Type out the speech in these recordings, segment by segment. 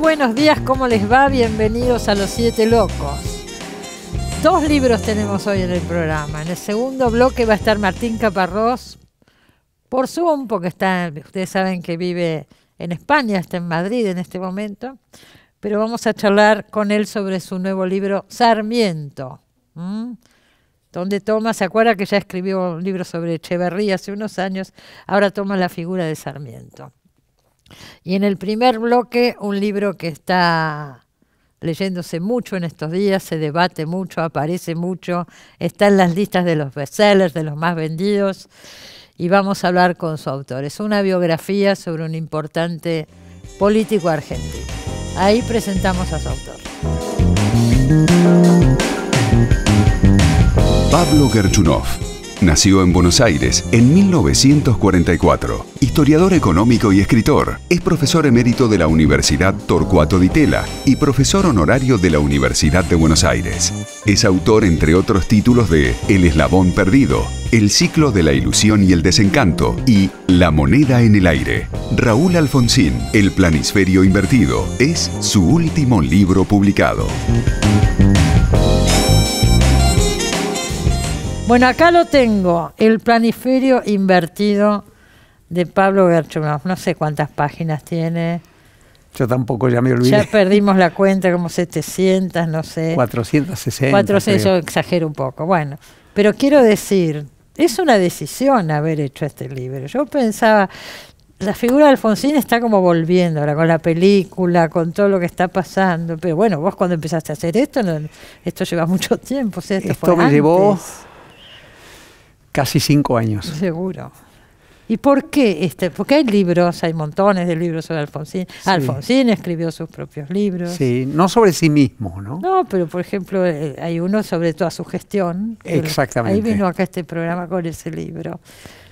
buenos días, ¿cómo les va? Bienvenidos a Los Siete Locos. Dos libros tenemos hoy en el programa. En el segundo bloque va a estar Martín Caparrós por Zoom, porque está, ustedes saben que vive en España, está en Madrid en este momento, pero vamos a charlar con él sobre su nuevo libro Sarmiento, donde toma, se acuerda que ya escribió un libro sobre Echeverría hace unos años, ahora toma la figura de Sarmiento. Y en el primer bloque, un libro que está leyéndose mucho en estos días, se debate mucho, aparece mucho, está en las listas de los bestsellers, de los más vendidos, y vamos a hablar con su autor. Es una biografía sobre un importante político argentino. Ahí presentamos a su autor. Pablo Gerchunov Nació en Buenos Aires en 1944. Historiador económico y escritor, es profesor emérito de la Universidad Torcuato Di Tella y profesor honorario de la Universidad de Buenos Aires. Es autor, entre otros títulos, de El eslabón perdido, El ciclo de la ilusión y el desencanto y La moneda en el aire. Raúl Alfonsín, El planisferio invertido, es su último libro publicado. Bueno, acá lo tengo, el planiferio invertido de Pablo Gerchunov. No sé cuántas páginas tiene. Yo tampoco ya me olvidé. Ya perdimos la cuenta, como 700, no sé. 460. 460, yo exagero un poco. Bueno, pero quiero decir, es una decisión haber hecho este libro. Yo pensaba, la figura de Alfonsín está como volviendo ahora con la película, con todo lo que está pasando. Pero bueno, vos cuando empezaste a hacer esto, esto lleva mucho tiempo. O esto, me llevó Casi cinco años. Seguro. ¿Y por qué este? Porque hay libros, hay montones de libros sobre Alfonsín. Alfonsín escribió sus propios libros. Sí, no sobre sí mismo, ¿no? No, pero por ejemplo eh, hay uno sobre toda su gestión. Exactamente. Ahí vino acá este programa con ese libro.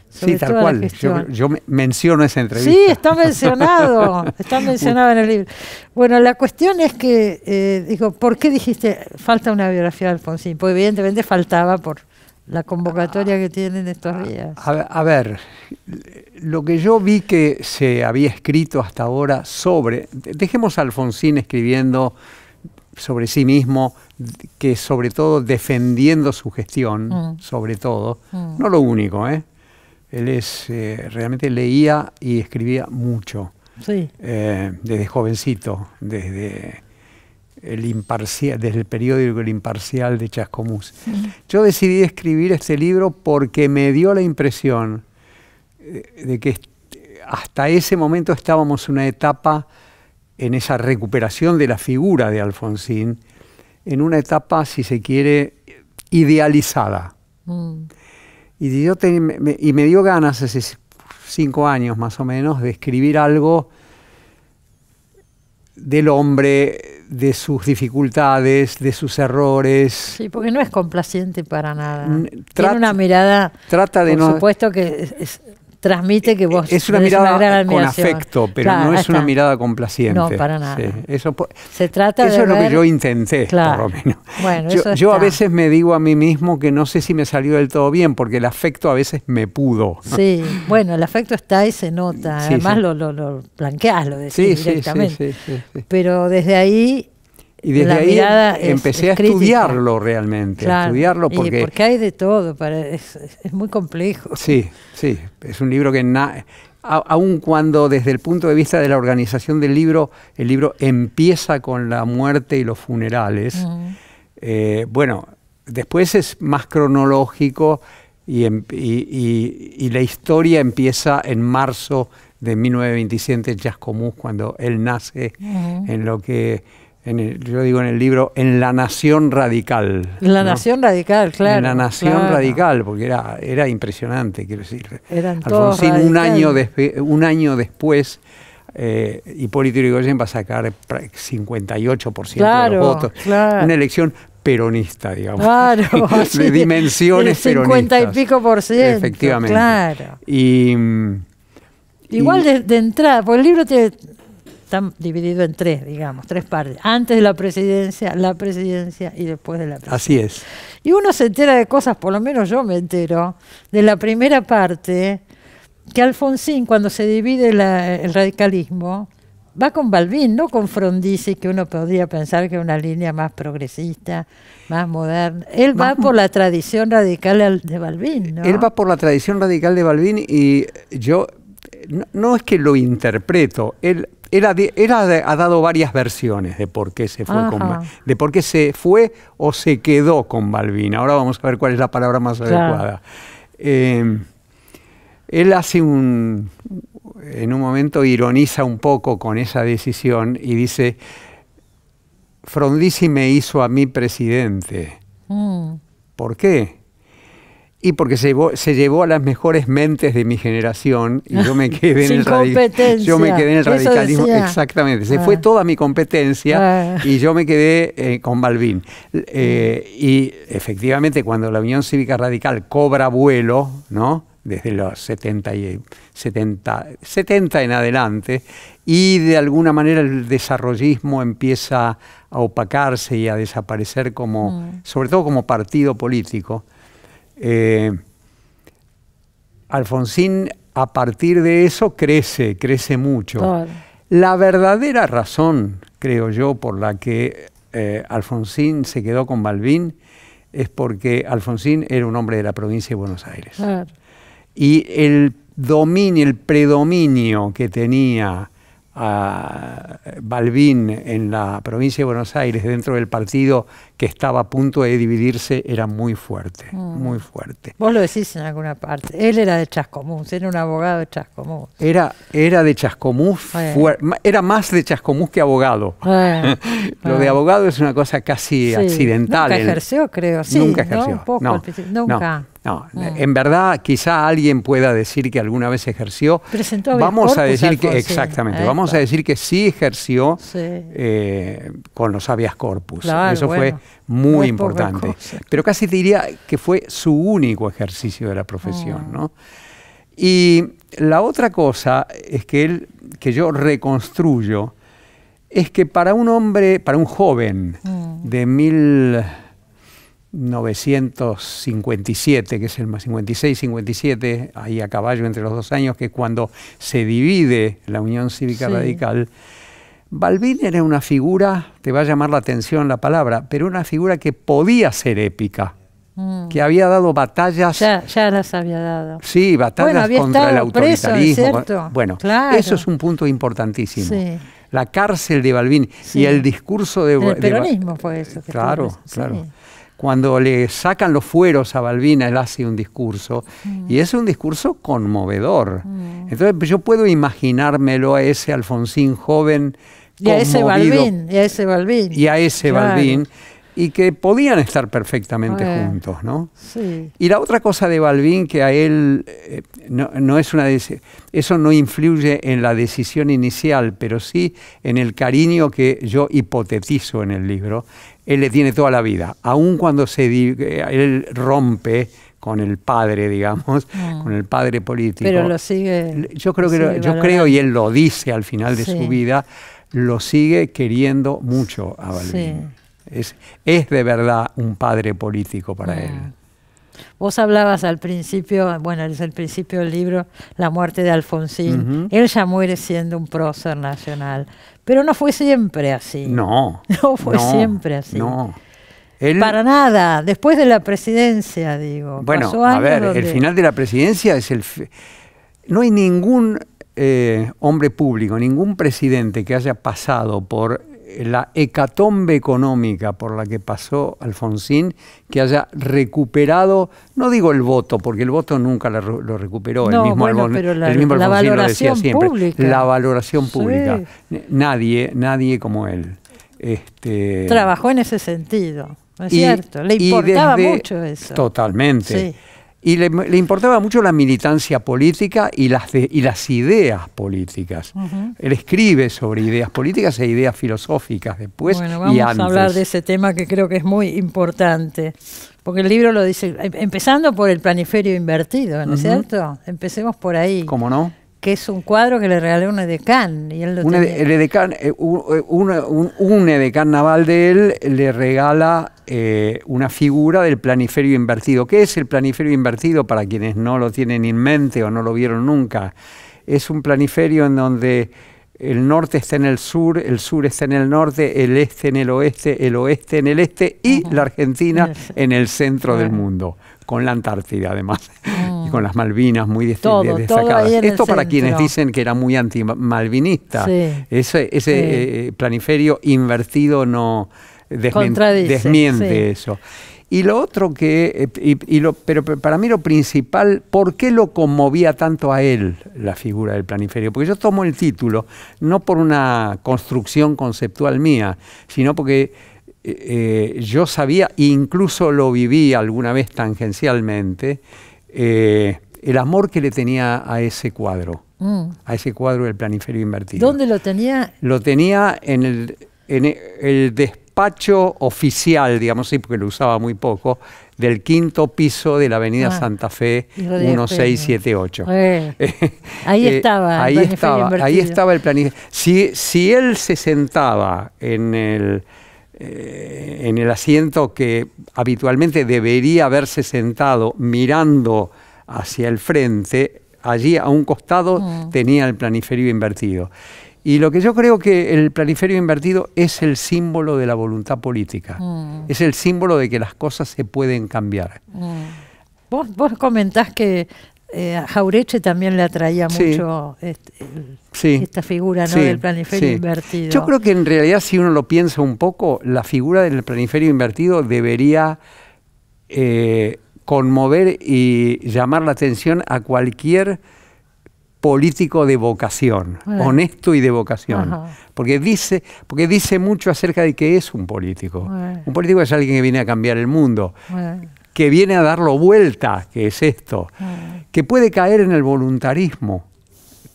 sí, tal cual. Yo, menciono esa entrevista. Sí, está mencionado, está mencionado en el libro. Bueno, la cuestión es que, eh, digo, ¿por qué dijiste falta una biografía de Alfonsín? Pues evidentemente faltaba por, la convocatoria que tienen estos ah, días. A, ver, lo que yo vi que se había escrito hasta ahora sobre, dejemos a Alfonsín escribiendo sobre sí mismo, que sobre todo defendiendo su gestión, mm. sobre todo, mm. no lo único, ¿eh? Él es, eh, realmente leía y escribía mucho, sí. Eh, desde jovencito, desde imparcial, desde el periódico El Imparcial de Chascomús. Yo decidí escribir este libro porque me dio la impresión eh, de que hasta ese momento estábamos en una etapa en esa recuperación de la figura de Alfonsín, en una etapa, si se quiere, idealizada. Mm. Y, y me dio ganas hace cinco años más o menos de escribir algo del hombre, de sus dificultades, de sus errores. Sí, porque no es complaciente para nada. Mm, Tiene una mirada, trata de por supuesto que es, transmite que eh, vos es una mirada con afecto, pero no es una mirada complaciente. No, para nada. Eso, Se trata es lo que yo intenté, por lo menos. yo, a veces me digo a mí mismo que no sé si me salió del todo bien, porque el afecto a veces me pudo. Sí, bueno, el afecto está y se nota. Además Lo, lo, lo decís directamente. Pero desde ahí y desde ahí empecé a estudiarlo realmente, porque... porque hay de todo, es, muy complejo. Sí, sí, es un libro que... aun cuando desde el punto de vista de la organización del libro, el libro empieza con la muerte y los funerales, eh, bueno, después es más cronológico em, y, y, la historia empieza en marzo de 1927 en cuando él nace en lo que yo digo en el libro, en la nación radical. En La nación radical, claro. En la nación radical, porque era, era impresionante, quiero decir. Eran Alfonsín un, año un año después eh, Hipólito Yrigoyen va a sacar 58% de los votos. Una elección peronista, digamos. Claro, de dimensiones 50 y pico por ciento. Efectivamente. Claro. Y, mm, Igual de, de, entrada, porque el libro tiene está dividido en tres, digamos, tres partes. Antes de la presidencia, la presidencia y después de la presidencia. Así es. Y uno se entera de cosas, por lo menos yo me entero, de la primera parte, que Alfonsín, cuando se divide el radicalismo, va con Balbín, no con Frondizi, que uno podría pensar que es una línea más progresista, más moderna. Él va por la tradición radical de Balbín, ¿no? Él va por la tradición radical de Balbín y yo no es que lo interpreto, él era, ha dado varias versiones de por qué se fue con, de por qué se fue o se quedó con Balbina. Ahora vamos a ver cuál es la palabra más adecuada. Eh, él hace un en un momento ironiza un poco con esa decisión y dice Frondizi me hizo a mí presidente. Mm. ¿Por qué? Y porque se llevó, se llevó a las mejores mentes de mi generación y yo me quedé en el radicalismo. Yo me quedé en el radicalismo. Exactamente. Se fue ah. toda mi competencia ah. y yo me quedé eh, con Balbín. Eh, mm. y efectivamente, cuando la Unión Cívica Radical cobra vuelo, ¿no? desde los 70, y 70, en adelante, y de alguna manera el desarrollismo empieza a opacarse y a desaparecer como, mm. sobre todo como partido político. Eh, Alfonsín a partir de eso crece, crece mucho. La verdadera razón, creo yo, por la que eh, Alfonsín se quedó con Balbín es porque Alfonsín era un hombre de la provincia de Buenos Aires. Y el dominio, el predominio que tenía ah, Balbín en la provincia de Buenos Aires dentro del partido que estaba a punto de dividirse era muy fuerte, mm. muy fuerte. Vos lo decís en alguna parte. Él era de Chascomús, era un abogado de Chascomús. Era, era de Chascomús, era más de Chascomús que abogado. lo de abogado es una cosa casi accidental. Nunca ejerció, creo. Sí, nunca ejerció. No, nunca. Mm. en verdad quizá alguien pueda decir que alguna vez ejerció. Presentó vamos a decir que exactamente, vamos a decir que sí ejerció eh, con los habeas corpus. Eso fue muy, importante. Pero casi diría que fue su único ejercicio de la profesión, ah. Y la otra cosa es que él, que yo reconstruyo, es que para un hombre, para un joven mm. de 1957, que es el 56-57, ahí a caballo entre los dos años, que es cuando se divide la Unión Cívica Radical, Balbín era una figura, te va a llamar la atención la palabra, pero una figura que podía ser épica, mm. que había dado batallas. Ya, las había dado. Sí, batallas contra el autoritarismo. bueno, eso es un punto importantísimo. La cárcel de Balbín y el discurso de. El peronismo fue eso. claro, claro. Cuando le sacan los fueros a Balbín, él hace un discurso, mm. y es un discurso conmovedor. Mm. Entonces, yo puedo imaginármelo a ese Alfonsín joven y a ese Balvin. Y a ese Balvin. Y a ese Y que podían estar perfectamente juntos, ¿no? Sí. Y la otra cosa de Balvin que a él eh, no, es una. Eso no influye en la decisión inicial, pero sí en el cariño que yo hipotetizo en el libro. Él le tiene toda la vida. Aun cuando se, eh, él rompe con el padre, digamos, mm. con el padre político. Pero lo sigue. Yo creo que yo creo y él lo dice al final de su vida lo sigue queriendo mucho a Balbín. Es, es, de verdad un padre político para él. Vos hablabas al principio, bueno, es el principio del libro, la muerte de Alfonsín. Él ya muere siendo un prócer nacional. Pero no fue siempre así. No. No fue siempre así. No. Para nada. Después de la presidencia, digo. Bueno, a ver, el final de la presidencia es el. No hay ningún eh, hombre público, ningún presidente que haya pasado por la hecatombe económica por la que pasó Alfonsín, que haya recuperado, no digo el voto, porque el voto nunca lo, recuperó, el mismo, el Alfonsín lo decía siempre, la valoración pública. Nadie, nadie como él. Este, Trabajó en ese sentido, es cierto? Le importaba mucho eso. Totalmente. Y le, importaba mucho la militancia política y las, y las ideas políticas. Él escribe sobre ideas políticas e ideas filosóficas después bueno, vamos a hablar de ese tema que creo que es muy importante. Porque el libro lo dice, em, empezando por el planiferio invertido, ¿no es cierto? Empecemos por ahí. ¿Cómo no? que es un cuadro que le regalé un edecán. Y él lo un, edecán eh, eh, un, un, edecán naval de él le regala eh, una figura del planiferio invertido. ¿Qué es el planiferio invertido para quienes no lo tienen en mente o no lo vieron nunca? Es un planiferio en donde el norte está en el sur, el sur está en el norte, el este en el oeste, el oeste en el este y la Argentina en el centro del mundo con la Antártida además, y con mm. las Malvinas muy destacadas. Esto para quienes dicen que era muy antimalvinista, ese, ese eh, planiferio invertido no desmiente eso. Y lo otro que, eh, lo, pero para mí lo principal, ¿por qué lo conmovía tanto a él la figura del planiferio? Porque yo tomo el título no por una construcción conceptual mía, sino porque eh, eh, yo sabía, incluso lo viví alguna vez tangencialmente, eh, el amor que le tenía a ese cuadro, mm. a ese cuadro del planiferio invertido. ¿Dónde lo tenía? Lo tenía en el, en e, el despacho oficial, digamos así porque lo usaba muy poco, del quinto piso de la Avenida ah, Santa Fe 1678. ahí estaba. ahí, estaba ahí estaba el planiferio. Si, si él se sentaba en el eh, en el asiento que habitualmente debería haberse sentado mirando hacia el frente, allí a un costado mm. tenía el planiferio invertido. Y lo que yo creo que el planiferio invertido es el símbolo de la voluntad política, mm. es el símbolo de que las cosas se pueden cambiar. Mm. Vos, vos comentás que eh, Jaureche también le atraía mucho esta figura del planiferio invertido. Yo creo que en realidad, si uno lo piensa un poco, la figura del planiferio invertido debería eh, conmover y llamar la atención a cualquier político de vocación, honesto y de vocación, porque dice, porque dice mucho acerca de qué es un político. Un político es alguien que viene a cambiar el mundo que viene a darlo vuelta, que es esto, mm. que puede caer en el voluntarismo,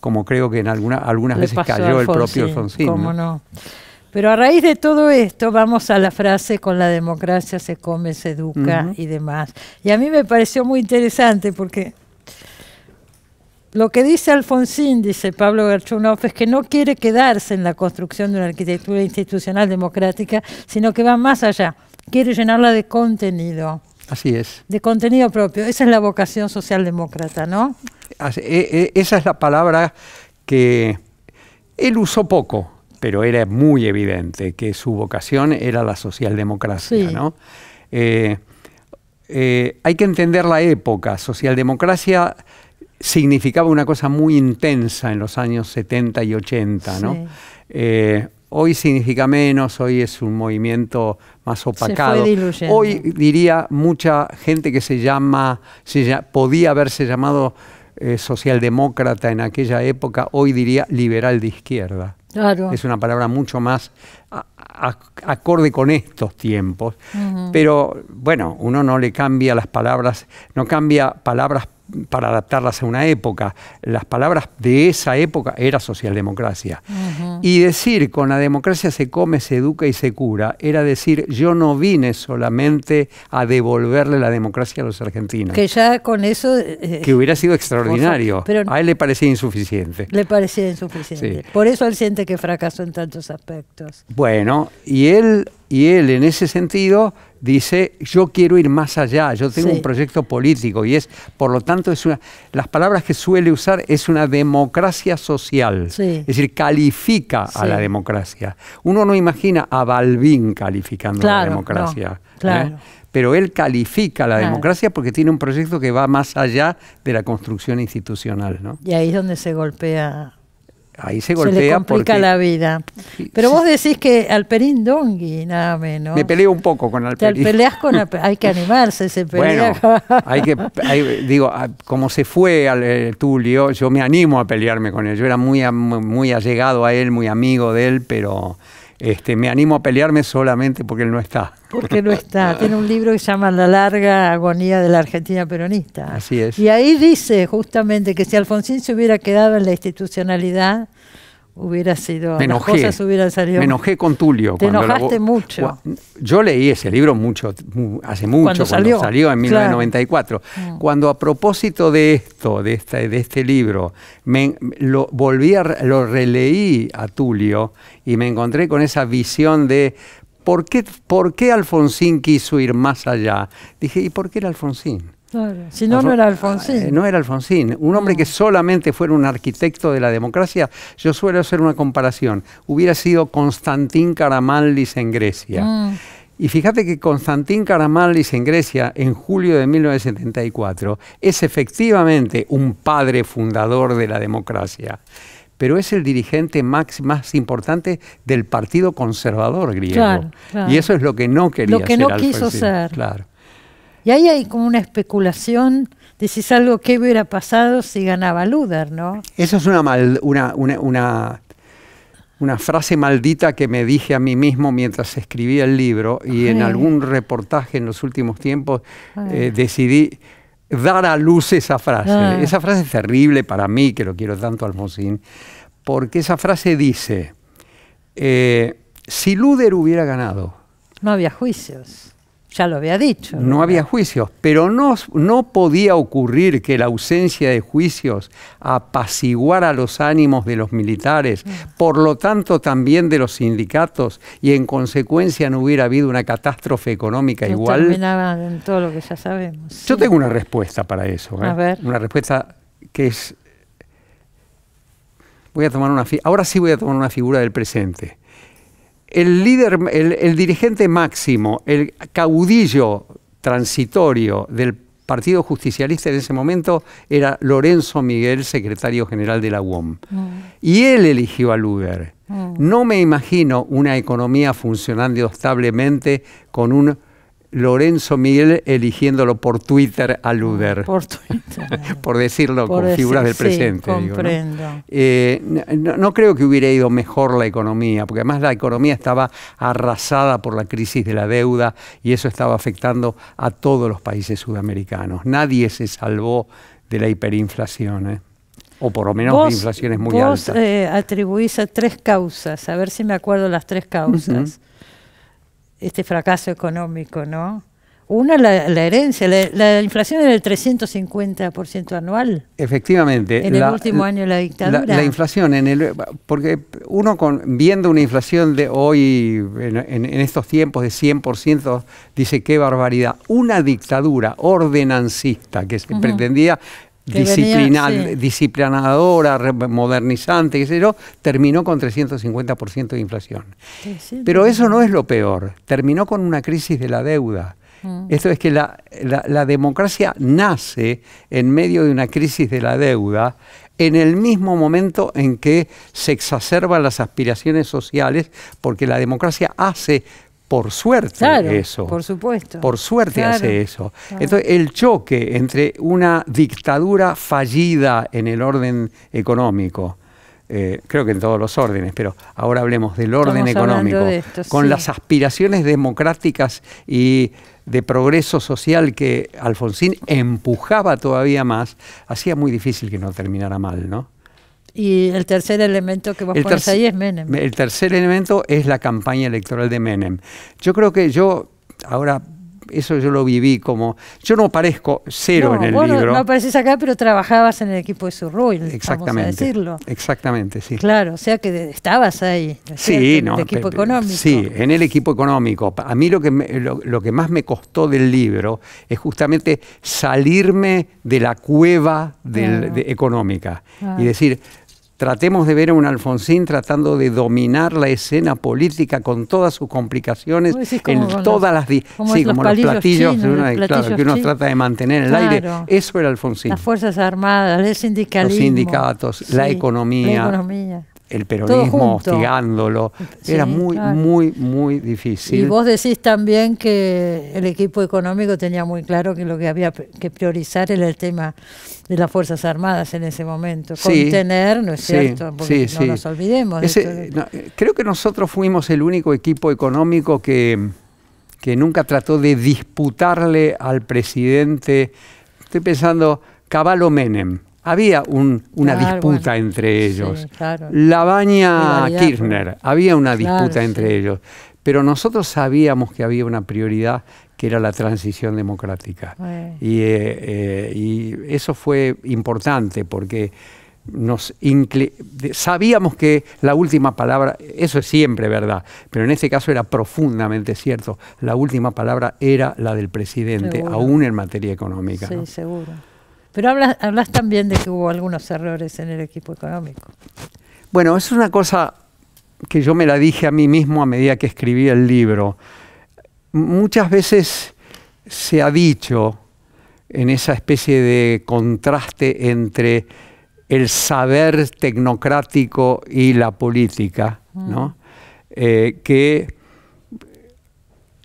como creo que en alguna, algunas veces cayó el propio Alfonsín. Pero a raíz de todo esto vamos a la frase con la democracia se come, se educa y demás. Y a mí me pareció muy interesante porque lo que dice Alfonsín, dice Pablo Gerchunov, es que no quiere quedarse en la construcción de una arquitectura institucional democrática, sino que va más allá, quiere llenarla de contenido. Así es. De contenido propio. Esa es la vocación socialdemócrata, ¿no? E, e, esa es la palabra que él usó poco, pero era muy evidente que su vocación era la socialdemocracia, ¿no? Eh, eh, hay que entender la época. Socialdemocracia significaba una cosa muy intensa en los años 70 y 80, ¿no? Eh, Hoy significa menos, hoy es un movimiento más opacado. hoy diría mucha gente que se llama, se podía haberse llamado eh, socialdemócrata en aquella época, hoy diría liberal de izquierda. Claro. Es una palabra mucho más acorde con estos tiempos. Pero bueno, uno no le cambia las palabras, no cambia palabras para adaptarlas a una época. Las palabras de esa época era socialdemocracia. Y decir con la democracia se come, se educa y se cura, era decir yo no vine solamente a devolverle la democracia a los argentinos. Que ya con eso... Eh, que hubiera sido extraordinario. a él le parecía insuficiente. Le parecía insuficiente. Por eso él siente que fracasó en tantos aspectos. Bueno, y él, y él en ese sentido dice, yo quiero ir más allá, yo tengo un proyecto político y es, por lo tanto, es una, las palabras que suele usar es una democracia social, es decir, califica a la democracia. Uno no imagina a Balbín calificando la democracia. ¿eh? Pero él califica la democracia porque tiene un proyecto que va más allá de la construcción institucional. Y ahí es donde se golpea ahí se golpean le complica la vida. Pero vos decís que Alperín Dongui, nada menos. Me peleo un poco con Alperín. Te peleas con Alperín. hay que animarse, ese pelea. Bueno, digo, ah, como se fue al eh, Tulio, yo me animo a pelearme con él. Yo era muy, muy allegado a él, muy amigo de él, pero este, me animo a pelearme solamente porque él no está. Porque no está. Tiene un libro que se llama La larga agonía de la Argentina peronista. Así es. Y ahí dice justamente que si Alfonsín se hubiera quedado en la institucionalidad, hubiera sido, me enojé, enojé con Tulio. Te enojaste mucho. Yo leí ese libro mucho, hace mucho, cuando salió, salió en 1994. Mm. Cuando a propósito de esto, de este, de este libro, me, lo releí a Tulio y me encontré con esa visión de ¿por qué, por qué Alfonsín quiso ir más allá. Dije, ¿y por qué era Alfonsín? Si no, no era Alfonsín. Ah, eh, no era Alfonsín. Un hombre que solamente fuera un arquitecto de la democracia, yo suelo hacer una comparación. Hubiera sido Constantín Karamanlis en Grecia. Mm. Y fíjate que Constantín Karamanlis en Grecia, en julio de 1974, es efectivamente un padre fundador de la democracia pero es el dirigente más, importante del Partido Conservador griego. Y eso es lo que no quería ser. Lo que no Alfonsín. quiso ser. Claro. Y ahí hay como una especulación de es algo que hubiera pasado si ganaba Luder, ¿no? Eso es una, una, una, frase maldita que me dije a mí mismo mientras escribía el libro y en algún reportaje en los últimos tiempos eh, decidí dar a luz esa frase. Esa frase es terrible para mí, que lo quiero tanto, Alfonsín, porque esa frase dice, eh, si Luder hubiera ganado... No había juicios. Ya lo había dicho. No, había juicios, pero no, no podía ocurrir que la ausencia de juicios apaciguara los ánimos de los militares, mm. por lo tanto también de los sindicatos, y en consecuencia no hubiera habido una catástrofe económica igual. Terminaban en todo lo que ya sabemos. Yo tengo una respuesta para eso. ¿eh? A ver. Una respuesta que es... Voy a tomar una... Ahora sí voy a tomar una figura del presente el líder, el, dirigente máximo, el caudillo transitorio del Partido Justicialista en ese momento era Lorenzo Miguel, secretario general de la UOM. Mm. Y él eligió a Luger. Mm. No me imagino una economía funcionando establemente con un Lorenzo Miguel eligiéndolo por Twitter a Por Twitter. por decirlo con figuras del presente. Eh, ¿no? creo que hubiera ido mejor la economía, porque además la economía estaba arrasada por la crisis de la deuda y eso estaba afectando a todos los países sudamericanos. Nadie se salvó de la hiperinflación. ¿eh? o por lo menos de inflaciones muy altas. Vos eh, atribuís a tres causas, a ver si me acuerdo las tres causas este fracaso económico, ¿no? Una, la, herencia, la, inflación era del 350% anual. Efectivamente. En el último año de la dictadura. La, inflación, en el, porque uno con, viendo una inflación de hoy, en, estos tiempos de 100%, dice qué barbaridad. Una dictadura ordenancista que se pretendía disciplinadora, modernizante, qué terminó con 350% de inflación. Pero eso no es lo peor, terminó con una crisis de la deuda. Mm. Esto es que la democracia nace en medio de una crisis de la deuda en el mismo momento en que se exacerban las aspiraciones sociales, porque la democracia hace por suerte eso. Por supuesto. Por suerte hace eso. Entonces, el choque entre una dictadura fallida en el orden económico, eh, creo que en todos los órdenes, pero ahora hablemos del orden económico, con las aspiraciones democráticas y de progreso social que Alfonsín empujaba todavía más, hacía muy difícil que no terminara mal, ¿no? Y el tercer elemento que vos pones ahí es Menem. El tercer elemento es la campaña electoral de Menem. Yo creo que yo, ahora eso yo lo viví como. Yo no parezco cero en el libro. No apareces acá, pero trabajabas en el equipo de Surruy, exactamente, vamos a decirlo. Exactamente, sí. Claro, o sea que estabas ahí. en el equipo económico. Sí, en el equipo económico. A mí lo que, lo, que más me costó del libro es justamente salirme de la cueva económica y ah. decir Tratemos de ver a un Alfonsín tratando de dominar la escena política con todas sus complicaciones, en todas las. Sí, como los platillos, claro, que uno trata de mantener en el aire. Eso era Alfonsín. Las Fuerzas Armadas, el sindicalismo. Los sindicatos, La economía el peronismo hostigándolo. Era muy, muy, muy difícil. Y vos decís también que el equipo económico tenía muy claro que lo que había que priorizar era el tema de las Fuerzas Armadas en ese momento. Contener, ¿no es cierto? Porque no nos olvidemos. Eh, creo que nosotros fuimos el único equipo económico que, que nunca trató de disputarle al presidente. Estoy pensando, Caballo Menem. Pues. había una disputa entre ellos. La baña Kirchner, había una disputa entre ellos. Pero nosotros sabíamos que había una prioridad que era la transición democrática. Eh, eh, y, eso fue importante porque nos sabíamos que la última palabra, eso es siempre verdad, pero en este caso era profundamente cierto, la última palabra era la del presidente, aún en materia económica. Sí, seguro. Pero hablas, también de que hubo algunos errores en el equipo económico. Bueno, es una cosa que yo me la dije a mí mismo a medida que escribía el libro. Muchas veces se ha dicho en esa especie de contraste entre el saber tecnocrático y la política, ¿no? Mm. Eh, que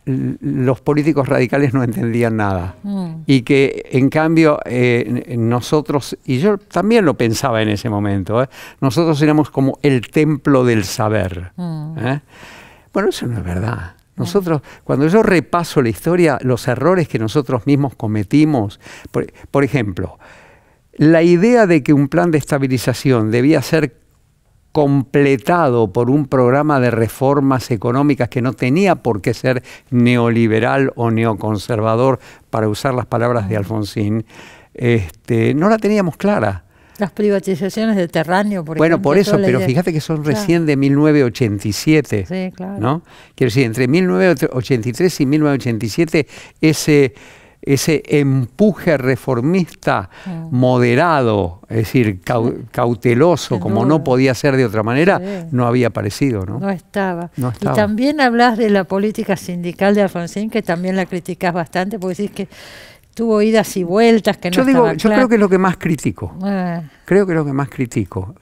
los políticos radicales no entendían nada. Mm. Y que en cambio eh, nosotros, y yo también lo pensaba en ese momento, ¿eh? nosotros éramos como el templo del saber. Mm. ¿eh? Bueno, eso no es verdad. Nosotros, cuando yo repaso la historia, los errores que nosotros mismos cometimos, por ejemplo, la idea de que un plan de estabilización debía ser completado por un programa de reformas económicas que no tenía por qué ser neoliberal o neoconservador, para usar las palabras de Alfonsín, este, no la teníamos clara. Las privatizaciones de Terráneo, por ejemplo. Bueno, por eso, pero fíjate que son recién de 1987. Sí, claro. ¿no? Quiero decir, entre 1983 y 1987, ese ese empuje reformista mm. moderado, es decir, cauteloso, como no podía ser de otra manera, no había aparecido. ¿no? No, estaba. Y también hablas de la política sindical de Alfonsín, que también la criticas bastante, porque decís que tuvo idas y vueltas, que no Yo digo, yo ah. creo que es lo que más critico. Creo eh, que es lo que más critico.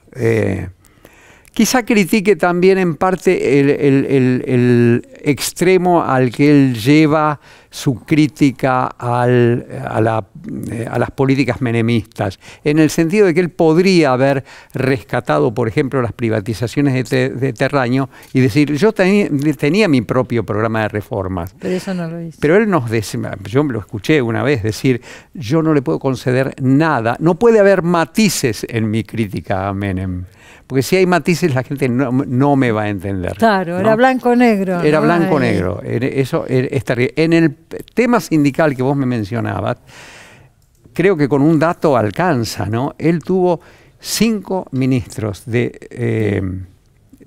Quizá critique también en parte el, extremo al que él lleva su crítica eh, a, las políticas menemistas, en el sentido de que él podría haber rescatado, por ejemplo, las privatizaciones de, Terraño y decir, yo tenía mi propio programa de reformas. Pero eso no lo hizo. Pero él nos dice, yo lo escuché una vez decir, yo no le puedo conceder nada, no puede haber matices en mi crítica a Menem porque si hay matices la gente no, me va a entender. Claro, era blanco-negro. Era blanco blanco-negro. Eh. Eso En el tema sindical que vos me mencionabas, creo que con un dato alcanza, ¿no? Él tuvo cinco ministros de... Eh,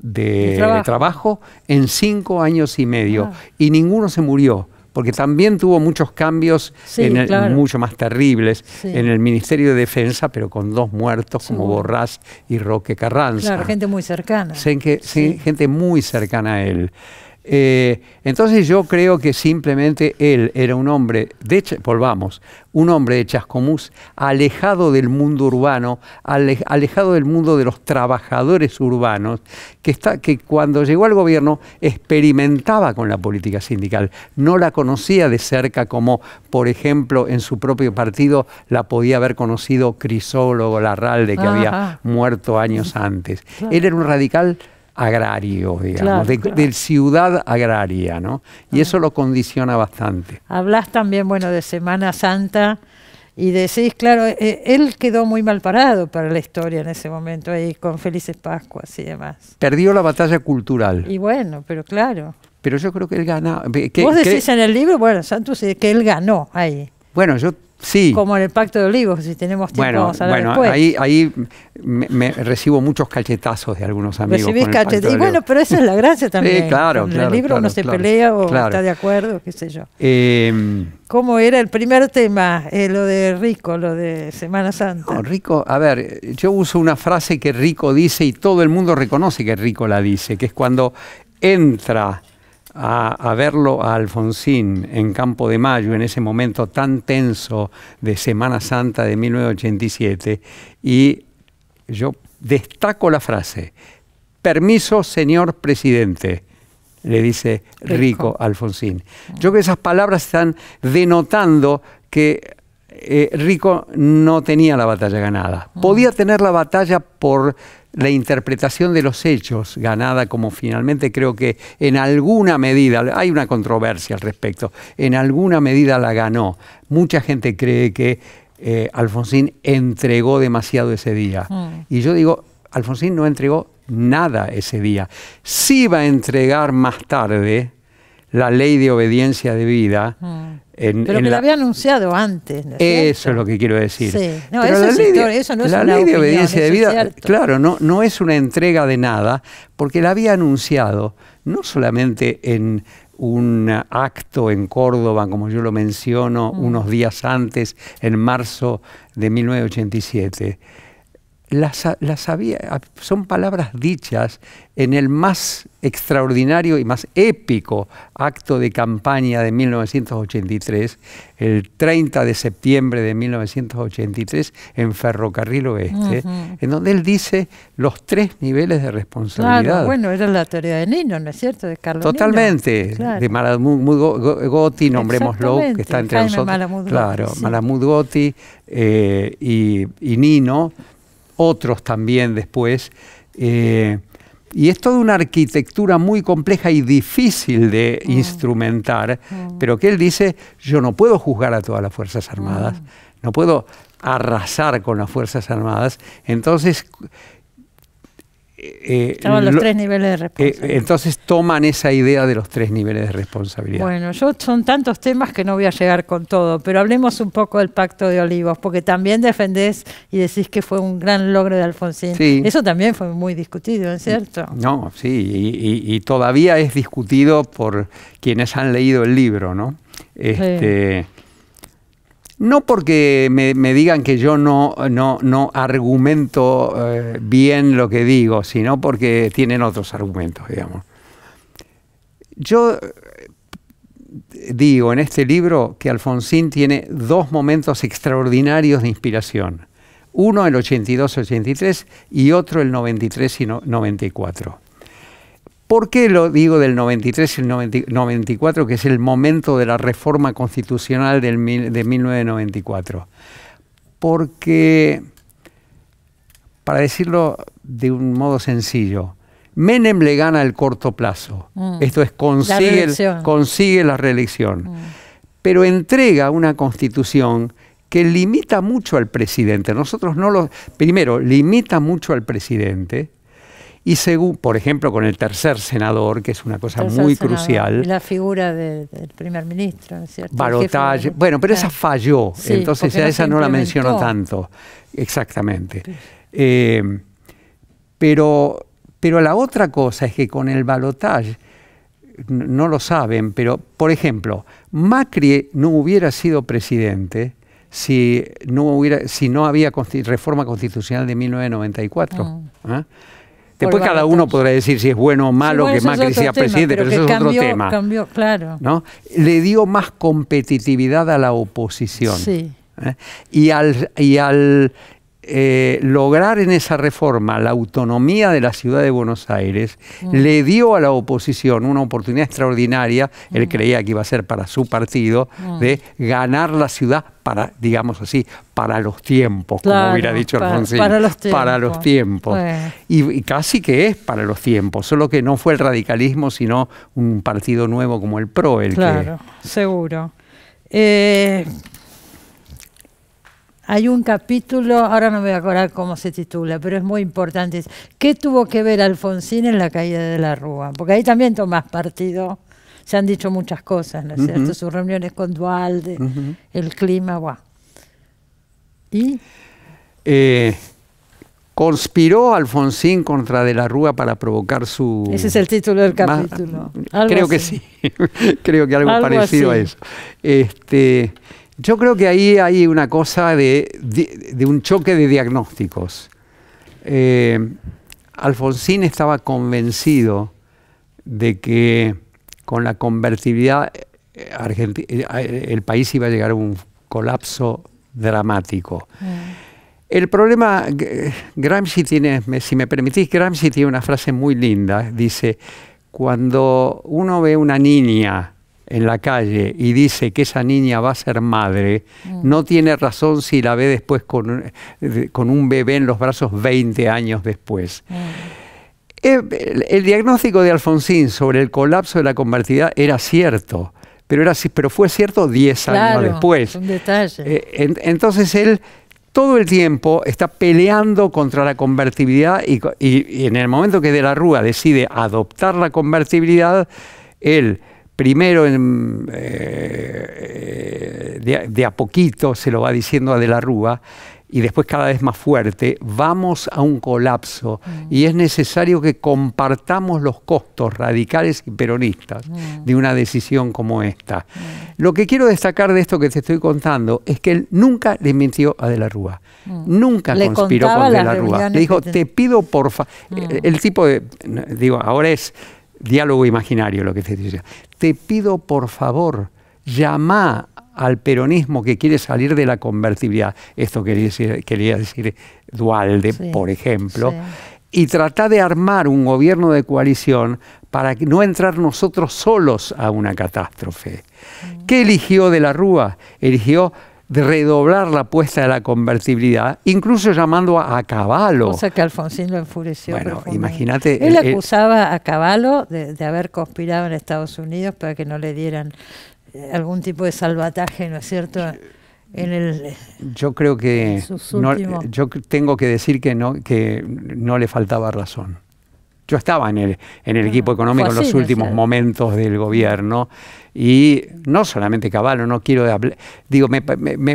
de, trabajo. en cinco años y medio ah. y ninguno se murió porque también tuvo muchos cambios en mucho más terribles en el Ministerio de Defensa, pero con dos muertos como Borrás y Roque Carranza. Claro, gente muy cercana. Sí, gente muy cercana a él. Eh, entonces yo creo que simplemente él era un hombre, de volvamos, un hombre de Chascomús alejado del mundo urbano, alejado del mundo de los trabajadores urbanos, que, está, que cuando llegó al gobierno experimentaba con la política sindical, no la conocía de cerca como, por ejemplo, en su propio partido la podía haber conocido Crisólogo Larralde, que había muerto años antes. Él era un radical agrario, digamos, de, ciudad agraria, ¿no? Y ah. eso lo condiciona bastante. Hablas también, bueno, de Semana Santa y decís, claro, eh, él quedó muy mal parado para la historia en ese momento ahí, con Felices Pascuas y demás. Perdió la batalla cultural. Y bueno, pero claro. Pero yo creo que él ganó. Vos decís en el libro, bueno, Santos, que él ganó ahí. Bueno, yo como en el Pacto de Olivos, si tenemos tiempo vamos a bueno, después. Ahí, ahí me, recibo muchos cachetazos de algunos amigos. Recibís cachetazos. Y bueno, pero esa es la gracia también. sí, claro, en el libro no uno se pelea o está de acuerdo, qué sé yo. Em, ¿Cómo era el primer tema? Eh, lo de Rico, lo de Semana Santa. No, Rico, a ver, yo uso una frase que Rico dice y todo el mundo reconoce que Rico la dice, que es cuando entra a, verlo a Alfonsín en Campo de Mayo, en ese momento tan tenso de Semana Santa de 1987, y yo destaco la frase, permiso señor presidente, le dice rico, rico Alfonsín. Yo creo que esas palabras están denotando que eh, Rico no tenía la batalla ganada. Ah. Podía tener la batalla por la interpretación de los hechos ganada, como finalmente creo que en alguna medida, hay una controversia al respecto, en alguna medida la ganó. Mucha gente cree que eh, Alfonsín entregó demasiado ese día. Ah. Y yo digo, Alfonsín no entregó nada ese día. Sí va a entregar más tarde la ley de obediencia de vida. Ah. Pero que la, lo había anunciado antes. eso es lo que quiero decir. No, eso, la ley, de, no obediencia de vida, claro, no, no es una entrega de nada, porque la había anunciado no solamente en un acto en Córdoba, como yo lo menciono, mm. unos días antes, en marzo de 1987 las, las son palabras dichas en el más extraordinario y más épico acto de campaña de 1983, el 30 de septiembre de 1983 en Ferrocarril Oeste, en donde él dice los tres niveles de responsabilidad. bueno, era la teoría de Nino, ¿no es cierto? De Totalmente, de Malamud Gotti, nombrémoslo, que está entre nosotros. Malamud claro, Malamud Gotti eh, y Nino otros también después. Eh, y es toda una arquitectura muy compleja y difícil de mm. instrumentar, mm. pero que él dice, yo no puedo juzgar a todas las Fuerzas Armadas, mm. no puedo arrasar con las Fuerzas Armadas, entonces eh, eh, Estaban los tres niveles de eh, responsabilidad. entonces toman esa idea de los tres niveles de responsabilidad. Bueno, yo son tantos temas que no voy a llegar con todo, pero hablemos un poco del Pacto de Olivos, porque también defendés y decís que fue un gran logro de Alfonsín. Sí. Eso también fue muy discutido, ¿no ¿es cierto? No, sí, y, todavía es discutido por quienes han leído el libro, ¿no? Este, no porque me, digan que yo no, no, argumento eh, bien lo que digo, sino porque tienen otros argumentos, digamos. Yo eh, digo en este libro que Alfonsín tiene dos momentos extraordinarios de inspiración. Uno el 82-83 y otro el 93 y 94. ¿Por qué lo digo del 93 y el 94, que es el momento de la reforma constitucional de 1994? Porque, para decirlo de un modo sencillo, Menem le gana el corto plazo. Mm. Esto es, consigue la, consigue la reelección. Mm. Pero entrega una constitución que limita mucho al presidente. Nosotros no lo... Primero, limita mucho al presidente y según, por ejemplo, con el tercer senador, que es una cosa muy crucial. La figura del primer ministro, cierto? Bueno, pero esa falló, entonces ya esa no la mencionó tanto. Exactamente. Eh, pero, pero la otra cosa es que con el Balotage, no lo saben, pero por ejemplo, Macri no hubiera sido presidente si no, hubiera, si no había reforma constitucional de 1994. Ah. ¿ah? Después cada uno podrá decir si es bueno o malo que Macri sea presidente, pero, eso es otro tema. claro. ¿no? Le dio más competitividad a la oposición. Sí. ¿eh? Y, al, y, al, eh, lograr en esa reforma la autonomía de la ciudad de Buenos Aires mm. le dio a la oposición una oportunidad extraordinaria, él mm. creía que iba a ser para su partido, mm. de ganar la ciudad para, digamos así, para los tiempos, como hubiera dicho para, Alfonsín. Para los tiempos. Y, casi que es para los tiempos, solo que no fue el radicalismo, sino un partido nuevo como el PRO. El que... seguro. Eh, hay un capítulo, ahora no me voy a acordar cómo se titula, pero es muy importante. ¿Qué tuvo que ver Alfonsín en la caída de la Rúa? Porque ahí también tomás partido. Se han dicho muchas cosas, ¿no es cierto? Sus reuniones con Dualde, el clima, guau. ¿Y? Eh, conspiró Alfonsín contra De la Rúa para provocar su... Ese es el título del capítulo. creo que sí, creo que algo, parecido a eso. Este, yo creo que ahí hay una cosa de, un choque de diagnósticos. Eh, Alfonsín estaba convencido de que con la convertibilidad eh, eh, el país iba a llegar a un colapso dramático. Mm. El problema, Gramsci tiene, si me permitís, Gramsci tiene una frase muy linda. Dice, cuando uno ve una niña en la calle y dice que esa niña va a ser madre, mm. no tiene razón si la ve después con, con, un bebé en los brazos 20 años después. Mm. Eh, el, diagnóstico de Alfonsín sobre el colapso de la convertibilidad era cierto, pero, era, pero fue cierto 10 años después. Un detalle. Eh, entonces él todo el tiempo está peleando contra la convertibilidad y en el momento que De la Rúa decide adoptar la convertibilidad, él primero eh, eh, de, a poquito se lo va diciendo a De la Rúa y después cada vez más fuerte, vamos a un colapso mm. y es necesario que compartamos los costos radicales y peronistas mm. de una decisión como esta. Mm. Lo que quiero destacar de esto que te estoy contando es que él nunca le mintió a De la Rúa, nunca conspiró con De la Rúa. Le dijo, te... pido por favor, el tipo de, digo, ahora es diálogo imaginario lo que te dice te pido por favor, llama al peronismo que quiere salir de la convertibilidad, esto quería decir, Dualde, por ejemplo, y trata de armar un gobierno de coalición para no entrar nosotros solos a una catástrofe. Mm. ¿Qué eligió de la Rúa? Eligió de redoblar la apuesta de la convertibilidad, incluso llamando a, Caballo. Cosa que Alfonsín lo enfureció. Bueno, imagínate. Él eh, eh, acusaba a Caballo de, haber conspirado en Estados Unidos para que no le dieran eh, algún tipo de salvataje, ¿no es cierto? En el, yo creo que yo tengo que decir que no que no le faltaba razón. Yo estaba en el en el ah, equipo económico en los últimos momentos del gobierno y no solamente Caballo, no quiero digo, me,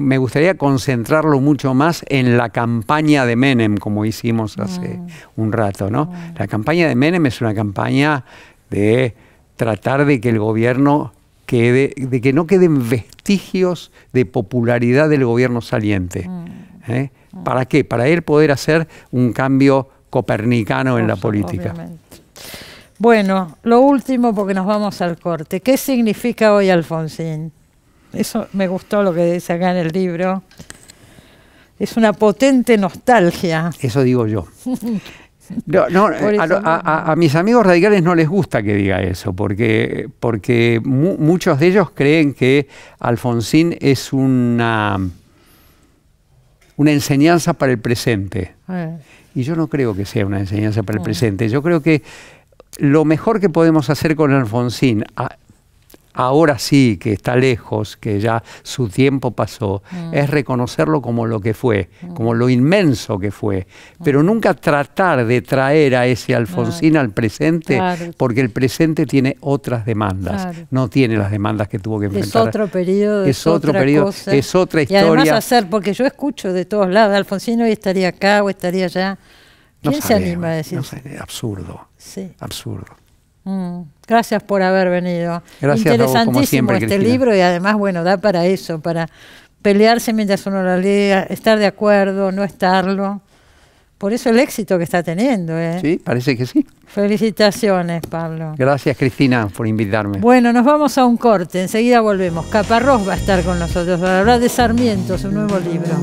me, gustaría concentrarlo mucho más en la campaña de Menem, como hicimos hace mm. un rato, ¿no? Mm. La campaña de Menem es una campaña de tratar de que el gobierno quede, de que no queden vestigios de popularidad del gobierno saliente. Mm. ¿eh? ¿Para qué? Para él poder hacer un cambio copernicano en la política. Bueno, lo último porque nos vamos al corte. ¿Qué significa hoy Alfonsín? Eso me gustó lo que dice acá en el libro. Es una potente nostalgia. Eso digo yo. a, mis amigos radicales no les gusta que diga eso, porque, porque muchos de ellos creen que Alfonsín es una, una enseñanza para el presente. Eh. Y yo no creo que sea una enseñanza para el eh. presente. Yo creo que lo mejor que podemos hacer con Alfonsín, ahora sí que está lejos, que ya su tiempo pasó, mm. es reconocerlo como lo que fue, mm. como lo inmenso que fue, mm. pero nunca tratar de traer a ese Alfonsín al presente, porque el presente tiene otras demandas, no tiene las demandas que tuvo que enfrentar. Es otro periodo, es, otra cosa. es otra historia. Y además hacer, porque yo escucho de todos lados, Alfonsín hoy estaría acá o estaría allá. ¿Quién se anima a decir? eso? absurdo. Absurdo. Mm. Gracias por haber venido. Gracias Interesantísimo este libro y además, bueno, da para eso, para pelearse mientras uno la lee, estar de acuerdo, no estarlo. Por eso el éxito que está teniendo. ¿eh? Sí, parece que sí. Felicitaciones, Pablo. Gracias, Cristina, por invitarme. Bueno, nos vamos a un corte, enseguida volvemos. Caparrós va a estar con nosotros, para hablar de Sarmiento, su nuevo libro.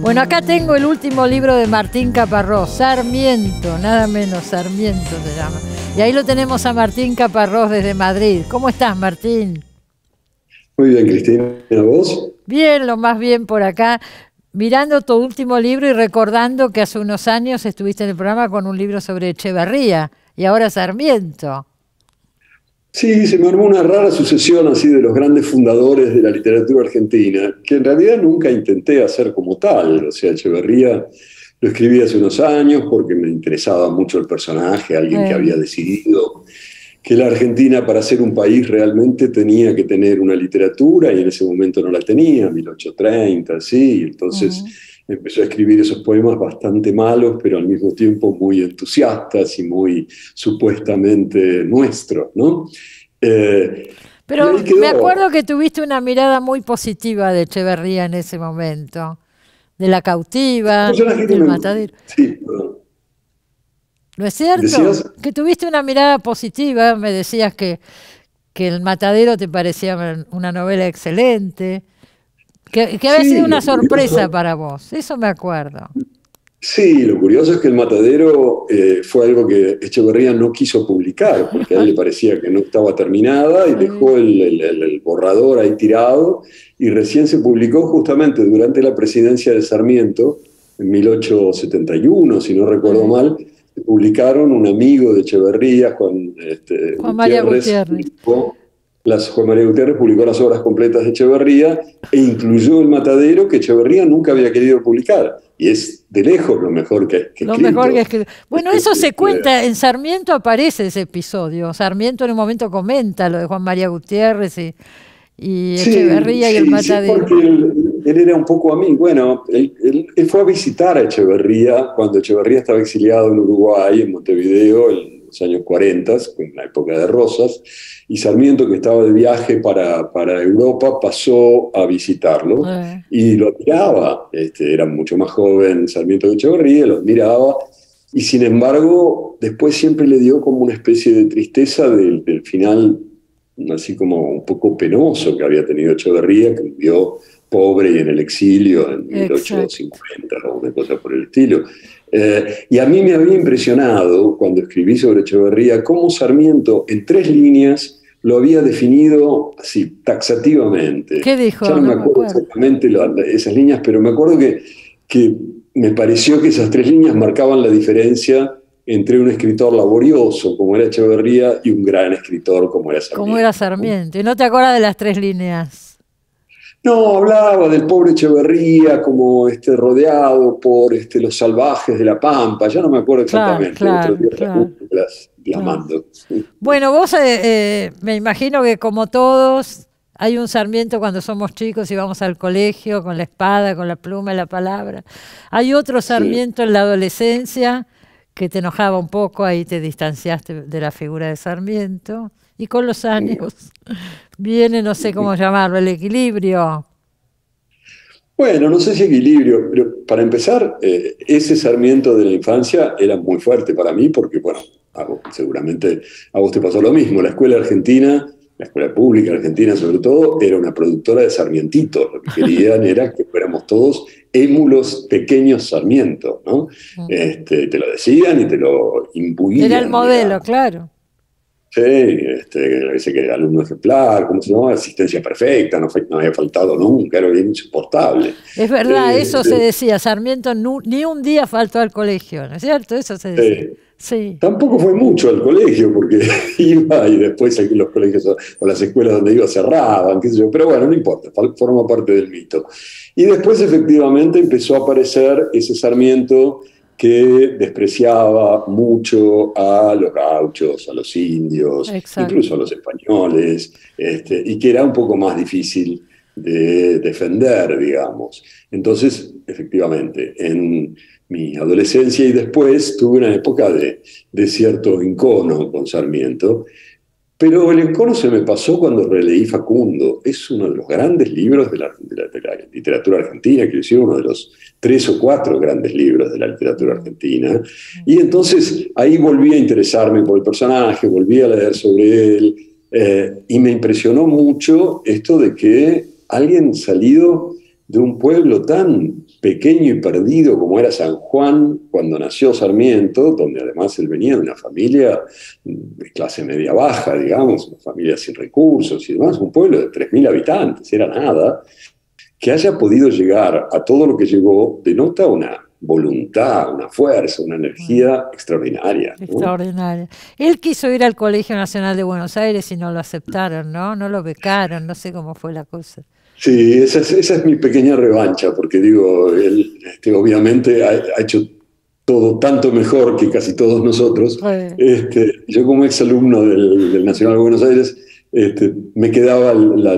Bueno, acá tengo el último libro de Martín Caparrós, Sarmiento, nada menos, Sarmiento se llama. Y ahí lo tenemos a Martín Caparrós desde Madrid. ¿Cómo estás, Martín? Muy bien, Cristina. ¿Vos? Bien, lo más bien por acá. Mirando tu último libro y recordando que hace unos años estuviste en el programa con un libro sobre Echevarría y ahora Sarmiento. Sí, se me armó una rara sucesión así de los grandes fundadores de la literatura argentina, que en realidad nunca intenté hacer como tal. O sea, Echeverría lo escribí hace unos años porque me interesaba mucho el personaje, alguien que había decidido que la Argentina para ser un país realmente tenía que tener una literatura y en ese momento no la tenía, 1830, sí, entonces empezó a escribir esos poemas bastante malos, pero al mismo tiempo muy entusiastas y muy supuestamente nuestros, ¿no? Eh, pero me acuerdo que tuviste una mirada muy positiva de Echeverría en ese momento, de la cautiva, del matadero. ¿No es cierto? Que tuviste una mirada positiva, me decías que El Matadero te parecía una novela excelente. Que, había sido una sorpresa para vos, eso me acuerdo. Sí, lo curioso es que el matadero eh, fue algo que Echeverría no quiso publicar, porque a él le parecía que no estaba terminada y dejó el, borrador ahí tirado y recién se publicó justamente durante la presidencia de Sarmiento, en 1871, si no recuerdo mal, publicaron un amigo de Echeverría, Juan, este, María Gutiérrez, Juan María Gutiérrez publicó las obras completas de Echeverría e incluyó El Matadero, que Echeverría nunca había querido publicar. Y es de lejos lo mejor que, que mejor Bueno, eso se cuenta, en Sarmiento aparece ese episodio. Sarmiento en un momento comenta lo de Juan María Gutiérrez y, Echeverría y el Matadero. él, era un poco a mí. Bueno, él, fue a visitar a Echeverría cuando Echeverría estaba exiliado en Uruguay, en Montevideo, años 40, en la época de Rosas, y Sarmiento, que estaba de viaje para, Europa, pasó a visitarlo y lo admiraba. Este, era mucho más joven Sarmiento de Echeverría, lo admiraba, y sin embargo, después siempre le dio como una especie de tristeza del, final, así como un poco penoso que había tenido Echeverría, que vivió pobre y en el exilio en 1850 o una cosa por el estilo. Eh, y a mí me había impresionado, cuando escribí sobre Echeverría, cómo Sarmiento, en tres líneas, lo había definido así, taxativamente. ¿Qué dijo? Ya no, me acuerdo, exactamente esas líneas, pero me acuerdo que, que me pareció que esas tres líneas marcaban la diferencia entre un escritor laborioso como era Echeverría y un gran escritor como era Sarmiento. Como era Sarmiento. Y no te acuerdas de las tres líneas. No, hablaba del pobre Echeverría como este, rodeado por este, los salvajes de la Pampa, ya no me acuerdo exactamente. Bueno, vos eh, eh, me imagino que como todos, hay un Sarmiento cuando somos chicos y vamos al colegio con la espada, con la pluma y la palabra. Hay otro Sarmiento en la adolescencia que te enojaba un poco, ahí te distanciaste de la figura de Sarmiento y con los años viene, no sé cómo llamarlo, el equilibrio. Bueno, no sé si equilibrio, pero para empezar, eh, ese Sarmiento de la infancia era muy fuerte para mí porque, bueno, seguramente a vos te pasó lo mismo. La escuela argentina, la escuela pública argentina sobre todo, era una productora de Sarmientitos. Lo que querían era que fuéramos todos émulos pequeños Sarmiento, ¿no? Mm. Este, te lo decían y te lo imbuían. Era el modelo, claro. Sí, este, ese que el alumno ejemplar, ¿cómo se llamaba, Asistencia perfecta, no, no había faltado nunca, era insoportable. Es verdad, eh, eso se eh. decía, Sarmiento ni un día faltó al colegio, ¿no es cierto? Eso se decía. sí. Tampoco fue mucho al colegio, porque iba y después los colegios o las escuelas donde iba cerraban, qué sé yo, pero bueno, no importa, forma parte del mito. Y después efectivamente empezó a aparecer ese Sarmiento que despreciaba mucho a los gauchos, a los indios, incluso a los españoles, este, y que era un poco más difícil de defender, digamos. Entonces, efectivamente, en mi adolescencia y después tuve una época de, cierto encono con Sarmiento, pero el encono se me pasó cuando releí Facundo. Es uno de los grandes libros de la, literatura argentina, que es uno de los tres o cuatro grandes libros de la literatura argentina. Y entonces ahí volví a interesarme por el personaje, volví a leer sobre él, eh, y me impresionó mucho esto de que alguien salido de un pueblo tan pequeño y perdido como era San Juan cuando nació Sarmiento, donde además él venía de una familia de clase media baja, digamos, una familia sin recursos y demás, un pueblo de 3.000 habitantes, era nada, que haya podido llegar a todo lo que llegó denota una voluntad, una fuerza, una energía mm. extraordinaria. Extraordinaria. Él quiso ir al Colegio Nacional de Buenos Aires y no lo aceptaron, ¿no? No lo becaron, no sé cómo fue la cosa. Sí, esa es, mi pequeña revancha, porque digo, él este, obviamente ha, hecho todo tanto mejor que casi todos nosotros. Este, yo como exalumno del, del Nacional de Buenos Aires, este, me quedaba la,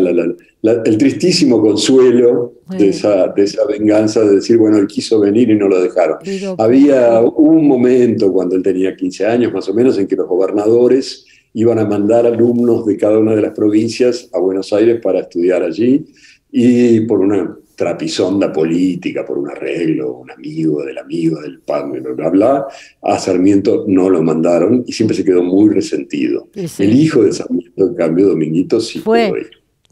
el tristísimo consuelo de, esa, esa, venganza de decir, bueno, él quiso venir y no lo dejaron. Había un momento cuando él tenía 15 años más o menos en que los gobernadores iban a mandar alumnos de cada una de las provincias a Buenos Aires para estudiar allí y por una trapisonda política, por un arreglo, un amigo del amigo del padre, bla, bla, bla, a Sarmiento no lo mandaron y siempre se quedó muy resentido. El hijo de Sarmiento, en cambio, Dominguito, sí Fue.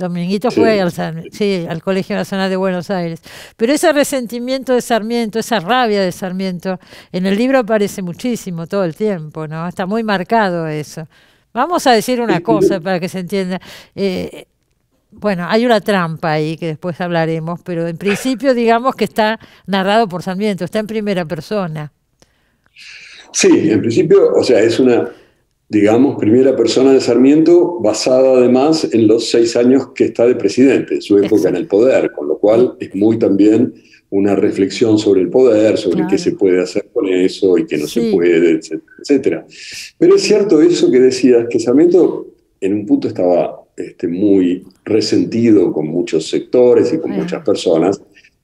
Dominguito fue Al, sí, Colegio Nacional de Buenos Aires. Pero ese resentimiento de Sarmiento, esa rabia de Sarmiento, en el libro aparece muchísimo todo el tiempo, ¿no? Está muy marcado eso. Vamos a decir una cosa para que se entienda. Eh, bueno, hay una trampa ahí que después hablaremos, pero en principio digamos que está narrado por Sarmiento, está en primera persona. Sí, en principio, o sea, es una digamos, primera persona de Sarmiento, basada además en los seis años que está de presidente, su época en el poder, con lo cual es muy también una reflexión sobre el poder, sobre qué se puede hacer con eso y qué no se puede, etcétera, etcétera. Pero es cierto eso que decías, que Sarmiento en un punto estaba este, muy resentido con muchos sectores y con muchas personas.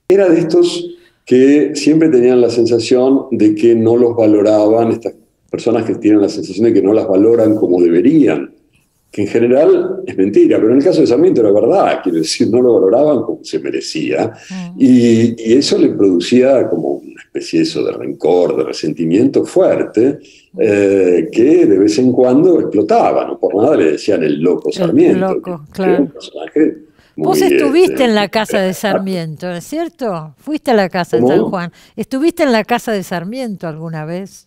Era de estos que siempre tenían la sensación de que no los valoraban estas personas que tienen la sensación de que no las valoran como deberían, que en general es mentira, pero en el caso de Sarmiento era verdad, quiere decir, no lo valoraban como se merecía, mm. y, eso le producía como una especie eso de rencor, de resentimiento fuerte, mm. eh, que de vez en cuando explotaba, no por nada le decían el loco Sarmiento. loco, claro. Vos estuviste este, en la casa de Sarmiento, ¿es cierto? Fuiste a la casa de San Juan. ¿Estuviste en la casa de Sarmiento alguna vez?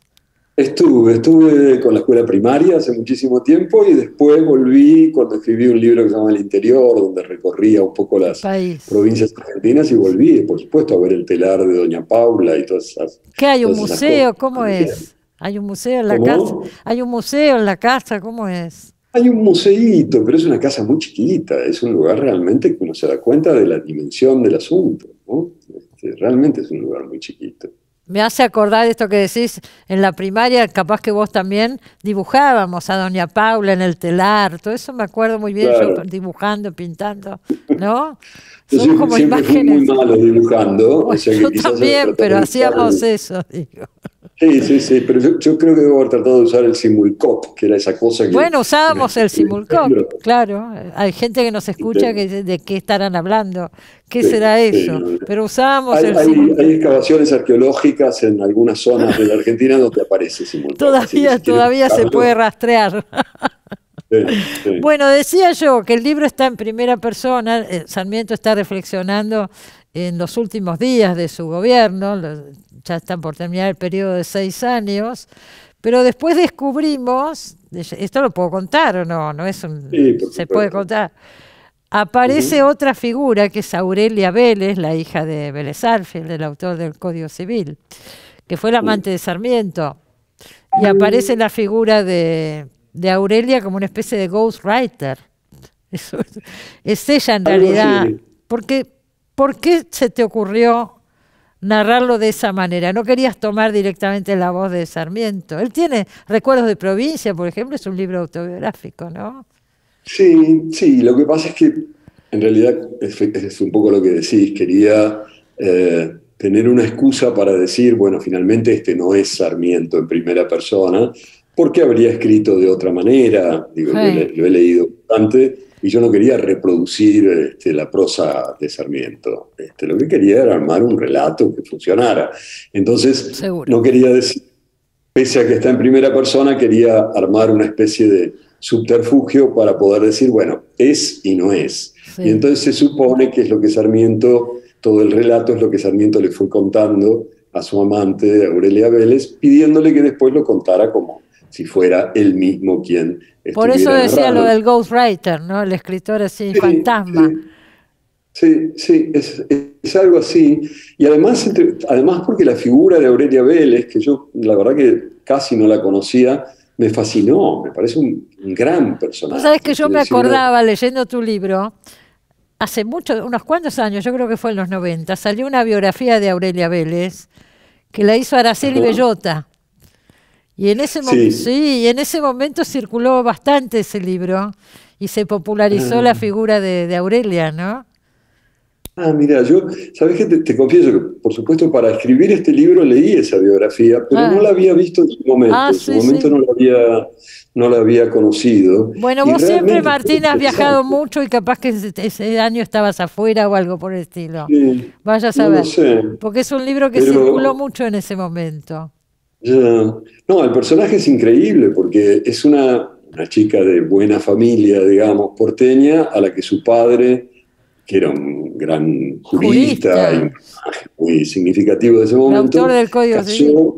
Estuve, estuve con la escuela primaria hace muchísimo tiempo y después volví cuando escribí un libro que se llama El Interior, donde recorría un poco las provincias argentinas y volví, por supuesto, a ver el telar de Doña Paula y todas esas. ¿Qué hay un museo? ¿Cómo es? Hay un museo en la casa. Hay un museo en la casa, ¿cómo es? Hay un museíto, pero es una casa muy chiquita, es un lugar realmente que uno se da cuenta de la dimensión del asunto, ¿no? Este, realmente es un lugar muy chiquito me hace acordar esto que decís, en la primaria capaz que vos también dibujábamos a Doña Paula en el telar, todo eso me acuerdo muy bien, yo dibujando, pintando, ¿no? Son como imágenes. muy dibujando, yo también, pero hacíamos eso, digo. Sí, sí, sí, pero yo, creo que debo haber tratado de usar el simulcop, que era esa cosa que... Bueno, usábamos el simulcop, claro. Hay gente que nos escucha que de qué estarán hablando, qué será eso, pero usábamos el Hay excavaciones arqueológicas en algunas zonas de la Argentina donde aparece simulcop. Todavía, todavía se puede rastrear. Bueno, decía yo que el libro está en primera persona, eh, Sarmiento está reflexionando en los últimos días de su gobierno, ya están por terminar el periodo de seis años, pero después descubrimos, esto lo puedo contar o no, no es un, se puede contar, aparece otra figura que es Aurelia Vélez, la hija de Vélez Arfield, el autor del Código Civil, que fue la amante de Sarmiento, y aparece la figura de, de Aurelia como una especie de ghostwriter. Es, es ella en realidad, porque ¿Por qué se te ocurrió narrarlo de esa manera? No querías tomar directamente la voz de Sarmiento. Él tiene Recuerdos de Provincia, por ejemplo, es un libro autobiográfico, ¿no? Sí, sí, lo que pasa es que en realidad es, un poco lo que decís, quería eh, tener una excusa para decir, bueno, finalmente este no es Sarmiento en primera persona, ¿Por qué habría escrito de otra manera, digo, he leído bastante, y yo no quería reproducir este, la prosa de Sarmiento. Este, lo que quería era armar un relato que funcionara. Entonces, no quería decir, pese a que está en primera persona, quería armar una especie de subterfugio para poder decir, bueno, es y no es. Y entonces se supone que es lo que Sarmiento, todo el relato es lo que Sarmiento le fue contando a su amante Aurelia Vélez, pidiéndole que después lo contara como si fuera él mismo quien... Por eso decía lo del ghostwriter, ¿no? El escritor así, fantasma. Sí, sí, es, algo así. Y además, además porque la figura de Aurelia Vélez, que yo la verdad que casi no la conocía, me fascinó, me parece un, gran personaje. Sabes que yo me acordaba leyendo tu libro, hace mucho unos cuantos años, yo creo que fue en los 90, salió una biografía de Aurelia Vélez que la hizo Araceli Bellota. Y en ese, sí. y en ese momento circuló bastante ese libro y se popularizó la mm. figura de, Aurelia, ¿no? Ah, mira, yo, sabes qué? te, confieso que, por supuesto, para escribir este libro leí esa biografía, pero no ah. la había visto en su momento. Ah, en su momento no, la había, no la había conocido. Bueno, vos siempre, Martín, has viajado mucho y capaz que ese, año estabas afuera o algo por el estilo. Vaya a saber. porque es un libro que circuló mucho en ese momento. No, el personaje es increíble porque es una, chica de buena familia, digamos, porteña, a la que su padre, que era un gran jurista, Y muy significativo de ese momento, el autor del Código casó,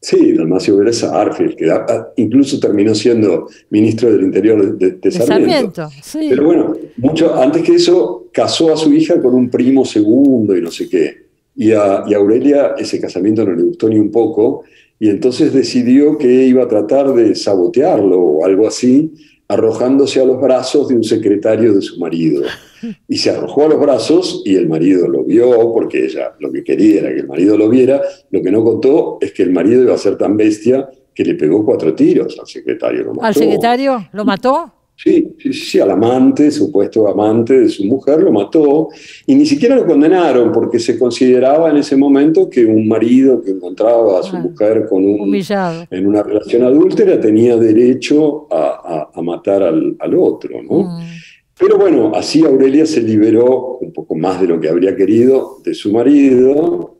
Sí, Dalmacio Vélez Arfield, que ah, incluso terminó siendo ministro del Interior de, Pero bueno, mucho antes que eso, casó a su hija con un primo segundo y no sé qué. Y a, Aurelia ese casamiento no le gustó ni un poco, y entonces decidió que iba a tratar de sabotearlo o algo así, arrojándose a los brazos de un secretario de su marido. Y se arrojó a los brazos y el marido lo vio, porque ella lo que quería era que el marido lo viera. Lo que no contó es que el marido iba a ser tan bestia que le pegó cuatro tiros al secretario. ¿Al secretario lo mató? Sí, sí, sí, al amante, supuesto amante de su mujer, lo mató y ni siquiera lo condenaron porque se consideraba en ese momento que un marido que encontraba a su mujer con un, en una relación adúltera tenía derecho a, matar al, otro, ¿no? Mm. Pero bueno, así Aurelia se liberó un poco más de lo que habría querido de su marido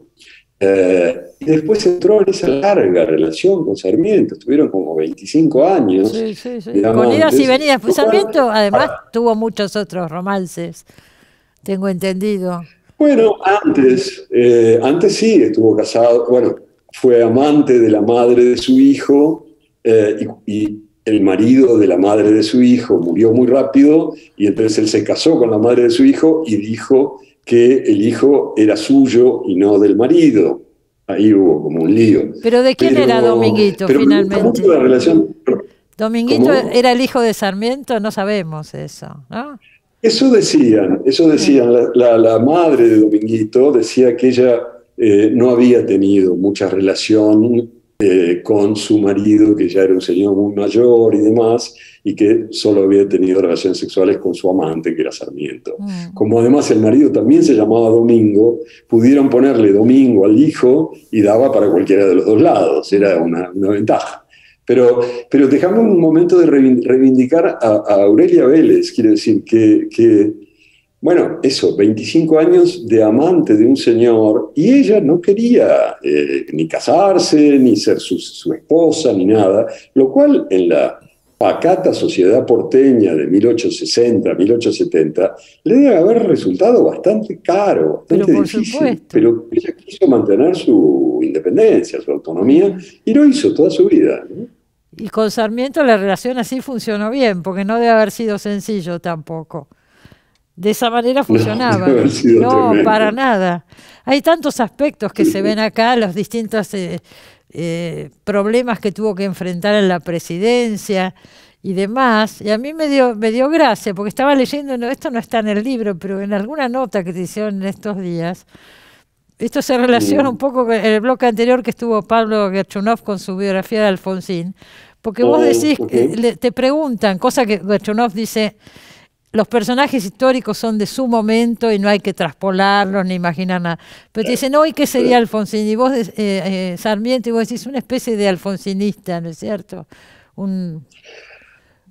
eh, y después entró en esa larga relación con Sarmiento, estuvieron como 25 años. Sí, con idas y venidas. Pues, Sarmiento además tuvo muchos otros romances, tengo entendido. Bueno, antes, eh, antes sí estuvo casado, bueno, fue amante de la madre de su hijo eh, y, y el marido de la madre de su hijo murió muy rápido y entonces él se casó con la madre de su hijo y dijo que el hijo era suyo y no del marido. Ahí hubo como un lío. ¿Pero de quién era Dominguito finalmente? Dominguito era el hijo de Sarmiento, no sabemos eso, Eso decían, eso decían. La, madre de Dominguito decía que ella eh, no había tenido mucha relación eh, con su marido, que ya era un señor muy mayor y demás, y que solo había tenido relaciones sexuales con su amante, que era Sarmiento. Mm. Como además el marido también se llamaba Domingo, pudieron ponerle Domingo al hijo y daba para cualquiera de los dos lados, era una, ventaja. Pero, pero dejamos un momento de reivindicar a, Aurelia Vélez, quiero decir, que bueno, eso, 25 años de amante de un señor y ella no quería eh, ni casarse, ni ser su, esposa, ni nada, lo cual en la pacata sociedad porteña de 1860, 1870, le debe haber resultado bastante caro, bastante pero difícil, pero ella quiso mantener su independencia, su autonomía y lo hizo toda su vida. Y con Sarmiento la relación así funcionó bien, porque no debe haber sido sencillo tampoco de esa manera funcionaba. No, para nada. Hay tantos aspectos que se ven acá, los distintos eh, eh, problemas que tuvo que enfrentar en la presidencia y demás. Y a mí me dio, me dio gracia, porque estaba leyendo, esto no está en el libro, pero en alguna nota que te hicieron en estos días. Esto se relaciona mm. un poco con el bloque anterior que estuvo Pablo Gerchunov con su biografía de Alfonsín, porque vos oh, decís, te preguntan, cosa que Gachunov dice, los personajes históricos son de su momento y no hay que traspolarlos ni imaginar nada. Pero te eh, dicen, hoy, ¿qué eh, sería Alfonsín? Y vos, eh, Sarmiento, vos decís, una especie de alfonsinista, ¿no es cierto?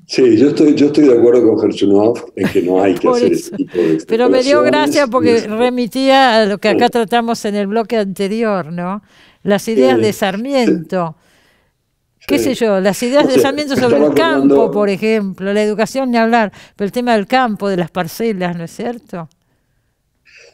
Sí, yo estoy, yo estoy de acuerdo con Gershunov en que no hay que hacer eso. tipo de Pero me dio gracia porque remitía a lo que acá tratamos en el bloque anterior, ¿no? Las ideas de Sarmiento qué sé yo, las ideas de Sarmiento sobre el campo, por ejemplo, la educación ni hablar, pero el tema del campo, de las parcelas, ¿no es cierto?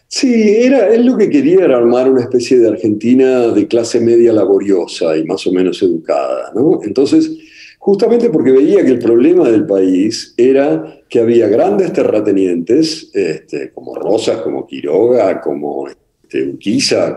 Sí, era, él lo que quería era armar una especie de Argentina de clase media laboriosa y más o menos educada, ¿no? Entonces, justamente porque veía que el problema del país era que había grandes terratenientes, este, como Rosas, como Quiroga, como este,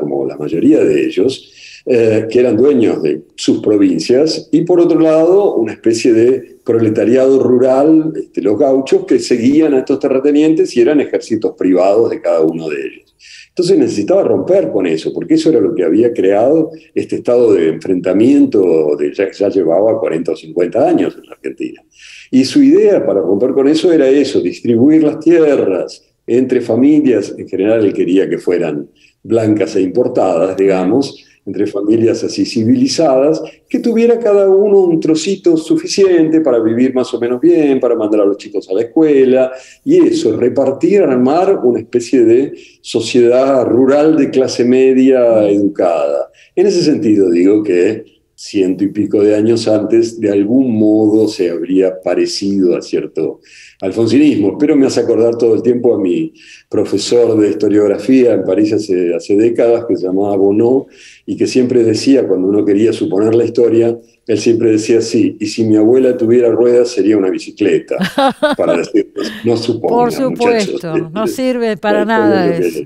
como la mayoría de ellos, eh, que eran dueños de sus provincias, y por otro lado, una especie de proletariado rural, este, los gauchos, que seguían a estos terratenientes y eran ejércitos privados de cada uno de ellos. Entonces necesitaba romper con eso, porque eso era lo que había creado este estado de enfrentamiento que ya, ya llevaba 40 o 50 años en la Argentina. Y su idea para romper con eso era eso, distribuir las tierras entre familias, en general él quería que fueran blancas e importadas, digamos, entre familias así civilizadas, que tuviera cada uno un trocito suficiente para vivir más o menos bien, para mandar a los chicos a la escuela, y eso, repartir, armar una especie de sociedad rural de clase media educada. En ese sentido digo que ciento y pico de años antes, de algún modo se habría parecido a cierto alfonsinismo, pero me hace acordar todo el tiempo a mi profesor de historiografía en París hace, décadas, que se llamaba Bonneau, y que siempre decía, cuando uno quería suponer la historia, él siempre decía sí y si mi abuela tuviera ruedas sería una bicicleta, para decir, no supongo. Por supuesto, no sirve para nada eso.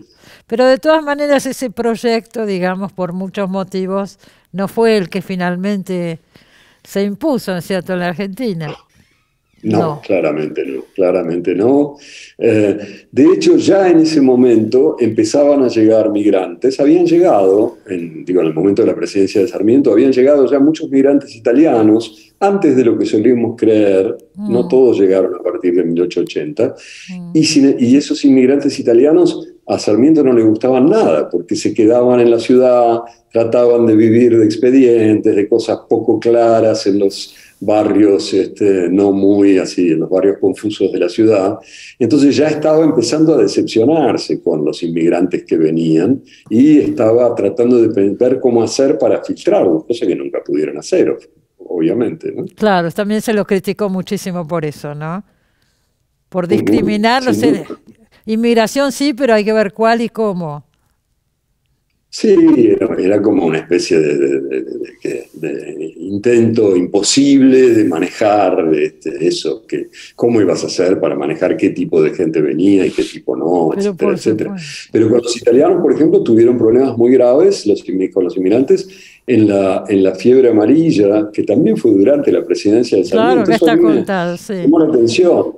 Pero de todas maneras ese proyecto, digamos, por muchos motivos, no fue el que finalmente se impuso, cierto?, en la Argentina. No, claramente no, claramente no. Eh, de hecho, ya en ese momento empezaban a llegar migrantes, habían llegado, en, digo, en el momento de la presidencia de Sarmiento, habían llegado ya muchos migrantes italianos, antes de lo que solíamos creer, no mm. todos llegaron a partir de 1880, mm. y, y esos inmigrantes italianos a Sarmiento no le gustaban nada, porque se quedaban en la ciudad, trataban de vivir de expedientes, de cosas poco claras en los barrios este, no muy así, en los barrios confusos de la ciudad. Entonces ya estaba empezando a decepcionarse con los inmigrantes que venían y estaba tratando de ver cómo hacer para filtrarlos, cosa que nunca pudieron hacer, obviamente. Claro, también se lo criticó muchísimo por eso, ¿no? Por discriminarlos. inmigración sí, pero hay que ver cuál y cómo. Sí, era, como una especie de, intento imposible de manejar este, eso, que cómo ibas a hacer para manejar qué tipo de gente venía y qué tipo no, etcétera, etcétera. Pero los italianos, por ejemplo, tuvieron problemas muy graves los, con los inmigrantes en la, en la fiebre amarilla, que también fue durante la presidencia de Sarmiento. Claro, que está contado, sí. la atención,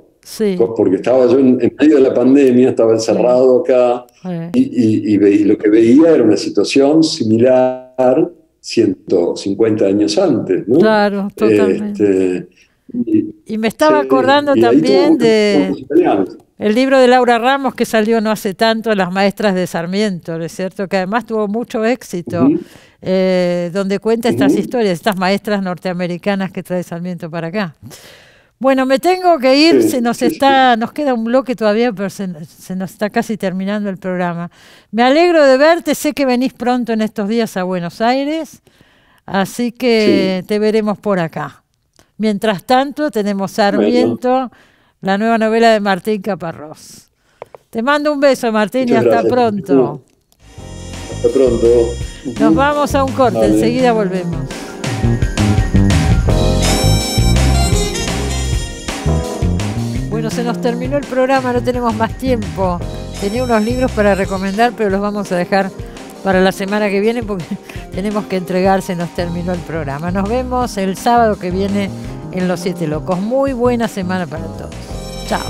porque estaba yo en, medio de la pandemia, estaba encerrado acá y, lo que veía era una situación similar 150 años antes. Claro, totalmente. Este, y, me estaba acordando también de el libro de Laura Ramos que salió no hace tanto, Las Maestras de Sarmiento, ¿no es cierto? Que además tuvo mucho éxito, eh, donde cuenta estas historias, estas maestras norteamericanas que trae Sarmiento para acá. Bueno, me tengo que ir, se nos está, nos queda un bloque todavía, pero se, nos está casi terminando el programa. Me alegro de verte, sé que venís pronto en estos días a Buenos Aires, así que te veremos por acá. Mientras tanto, tenemos Sarmiento, la nueva novela de Martín Caparrós. Te mando un beso, Martín, y hasta pronto. Hasta pronto. Nos vamos a un corte, enseguida volvemos. se nos terminó el programa, no tenemos más tiempo. Tenía unos libros para recomendar, pero los vamos a dejar para la semana que viene porque tenemos que entregarse, nos terminó el programa. Nos vemos el sábado que viene en Los Siete Locos. Muy buena semana para todos. Chao.